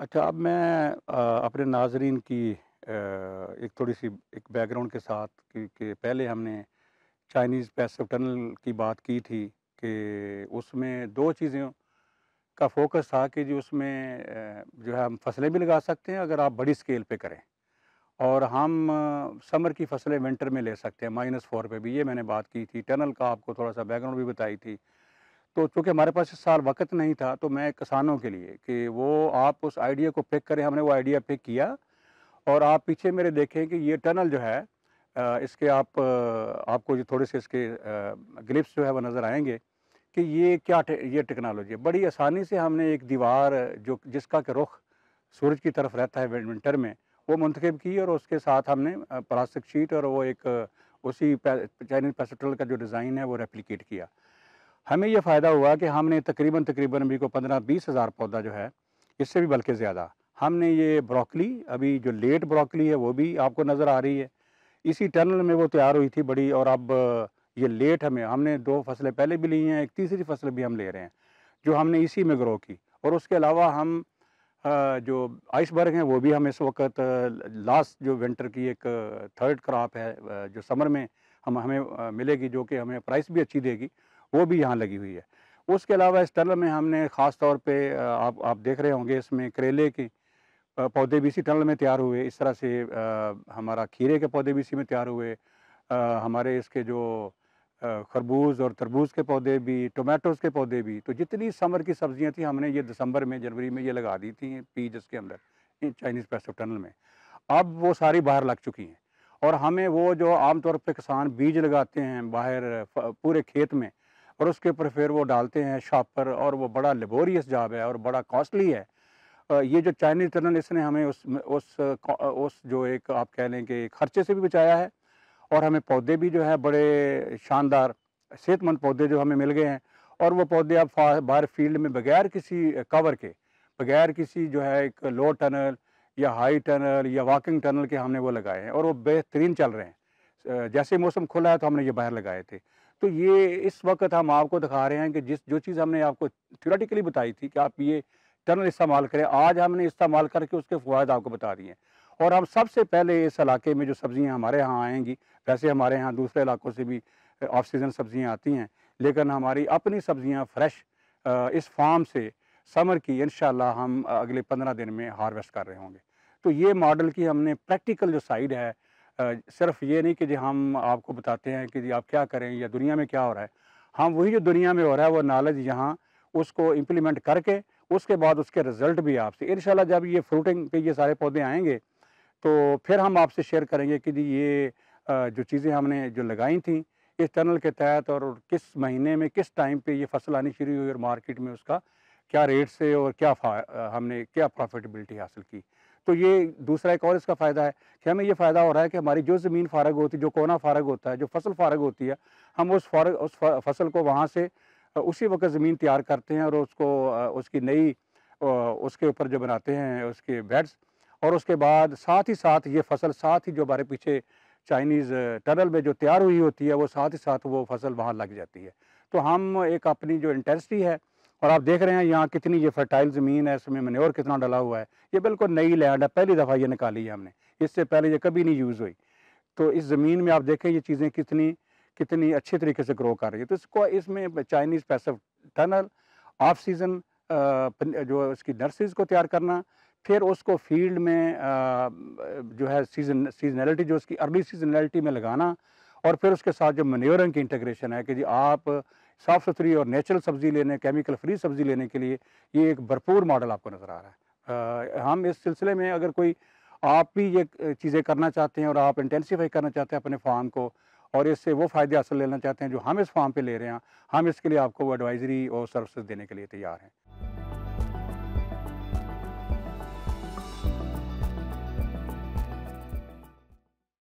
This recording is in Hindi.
अच्छा अब मैं आ, अपने नाजरीन की आ, एक थोड़ी सी एक बैकग्राउंड के साथ कि, कि पहले हमने चाइनीज़ पैसिव टनल की बात की थी कि उसमें दो चीज़ों का फोकस था कि जी उसमें जो है हम फसलें भी लगा सकते हैं अगर आप बड़ी स्केल पे करें और हम समर की फसलें विंटर में ले सकते हैं माइनस फोर पर भी ये मैंने बात की थी टनल का आपको थोड़ा सा बैकग्राउंड भी बताई थी तो चूँकि हमारे पास इस साल वक्त नहीं था तो मैं किसानों के लिए कि वो आप उस आइडिया को पिक करें हमने वो आइडिया पिक किया और आप पीछे मेरे देखें कि ये टनल जो है इसके आप आपको जो थोड़े से इसके ग्लिप्स जो है वो नज़र आएंगे कि ये क्या टे, ये टेक्नोलॉजी है बड़ी आसानी से हमने एक दीवार जो जिसका के रुख सूरज की तरफ रहता है विंटर में वो मंतखब की और उसके साथ हमने प्लास्टिक शीट और वो एक उसी चाइनीज पेस्ट्रल का जो डिज़ाइन है वो रेप्लिकेट किया हमें ये फ़ायदा हुआ कि हमने तकरीबन तकरीबन अभी को पंद्रह बीस हज़ार पौधा जो है इससे भी बल्कि ज़्यादा हमने ये ब्रोकली अभी जो लेट ब्रोकली है वो भी आपको नज़र आ रही है इसी टनल में वो तैयार हुई थी बड़ी और अब ये लेट हमें हमने दो फसलें पहले भी ली हैं एक तीसरी फसल भी हम ले रहे हैं जो हमने इसी में ग्रो की और उसके अलावा हम जो आइसबर्ग हैं वो भी हम इस वक्त लास्ट जो विंटर की एक थर्ड क्रॉप है जो समर में हम हमें मिलेगी जो कि हमें प्राइस भी अच्छी देगी वो भी यहाँ लगी हुई है उसके अलावा इस टनल में हमने ख़ास तौर पे आप आप देख रहे होंगे इसमें करेले के पौधे भी इसी टनल में तैयार हुए इस तरह से आ, हमारा खीरे के पौधे भी इसी में तैयार हुए आ, हमारे इसके जो खरबूज और तरबूज के पौधे भी टोमेटोज़ के पौधे भी तो जितनी समर की सब्जियां थी हमने ये दिसंबर में जनवरी में ये लगा दी थी पीज इसके अंदर चाइनीज़ पैसिव टनल में अब वो सारी बाहर लग चुकी हैं और हमें वो जो आमतौर पर किसान बीज लगाते हैं बाहर पूरे खेत में और उसके ऊपर फिर वो डालते हैं शॉप पर और वो बड़ा लेबोरियस जॉब है और बड़ा कॉस्टली है ये जो चाइनीज़ टनल इसने हमें उस उस उस जो एक आप कह लें कि खर्चे से भी बचाया है और हमें पौधे भी जो है बड़े शानदार सेहतमंद पौधे जो हमें मिल गए हैं और वो पौधे आप बाहर फील्ड में बगैर किसी कवर के बगैर किसी जो है एक लो टनल या हाई टनल या वॉकिंग टनल के हमने वो लगाए हैं और वो बेहतरीन चल रहे हैं जैसे मौसम खुला है तो हमने ये बाहर लगाए थे तो ये इस वक्त हम आपको दिखा रहे हैं कि जिस जो चीज़ हमने आपको थ्योरेटिकली बताई थी कि आप ये टनल इस्तेमाल करें आज हमने इस्तेमाल करके उसके फ़वाद आपको बता दिए हैं और हम सबसे पहले इस इलाके में जो सब्ज़ियाँ हमारे यहाँ आएँगी वैसे हमारे यहाँ दूसरे इलाकों से भी ऑफ सीज़न सब्ज़ियाँ आती हैं लेकिन हमारी अपनी सब्ज़ियाँ फ्रेश इस फार्म से समर की इन हम अगले पंद्रह दिन में हारवेस्ट कर रहे होंगे तो ये मॉडल की हमने प्रैक्टिकल जो साइड है सिर्फ ये नहीं कि जी हम आपको बताते हैं कि जी आप क्या करें या दुनिया में क्या हो रहा है हम वही जो दुनिया में हो रहा है वो नॉलेज यहाँ उसको इम्प्लीमेंट करके उसके बाद उसके रिज़ल्ट भी आपसे इन जब ये फ्रूटिंग पे ये सारे पौधे आएंगे तो फिर हम आपसे शेयर करेंगे कि जी ये जो चीज़ें हमने जो लगाई थी इस टनल के तहत और किस महीने में किस टाइम पे ये फसल आनी शुरू हुई और मार्केट में उसका क्या रेट से और क्या हमने क्या प्रॉफिटेबिलिटी हासिल की तो ये दूसरा एक और इसका फ़ायदा है कि हमें ये फ़ायदा हो रहा है कि हमारी जो ज़मीन फारग होती है जो कोना फारग होता है जो फसल फारग होती है हम उस फारग उस फसल को वहाँ से उसी वक्त ज़मीन तैयार करते हैं और उसको उसकी नई उसके ऊपर जो बनाते हैं उसके बेड्स और उसके बाद साथ ही साथ ये फसल साथ ही जो हमारे पीछे चाइनीज़ टनल में जो तैयार हुई होती है वो साथ ही साथ वो फसल वहाँ लग जाती है तो हम एक अपनी जो इंटेंसिटी है और आप देख रहे हैं यहाँ कितनी ये फर्टाइल ज़मीन है इसमें और कितना डला हुआ है ये बिल्कुल नई लैंड है पहली दफ़ा ये निकाली है हमने इससे पहले ये कभी नहीं यूज़ हुई तो इस ज़मीन में आप देखें ये चीज़ें कितनी कितनी अच्छे तरीके से ग्रो कर रही है तो इसको इसमें Chinese passive tunnel off season जो इसकी नर्सरीज को तैयार करना फिर उसको फील्ड में जो है सीजन सीजनलिटी जो उसकी अर्ली सीजनलिटी में लगाना और फिर उसके साथ जो मन्योरन की इंटीग्रेशन है कि जी आप साफ़ सुथरी और नेचुरल सब्ज़ी लेने केमिकल फ्री सब्ज़ी लेने के लिए ये एक भरपूर मॉडल आपको नज़र आ रहा है आ, हम इस सिलसिले में अगर कोई आप भी ये चीज़ें करना चाहते हैं और आप इंटेंसीफाई करना चाहते हैं अपने फार्म को और इससे वो फ़ायदे हासिल लेना चाहते हैं जो हम इस फार्म पे ले रहे हैं हम इसके लिए आपको वो एडवाइजरी और सर्विसेज देने के लिए तैयार हैं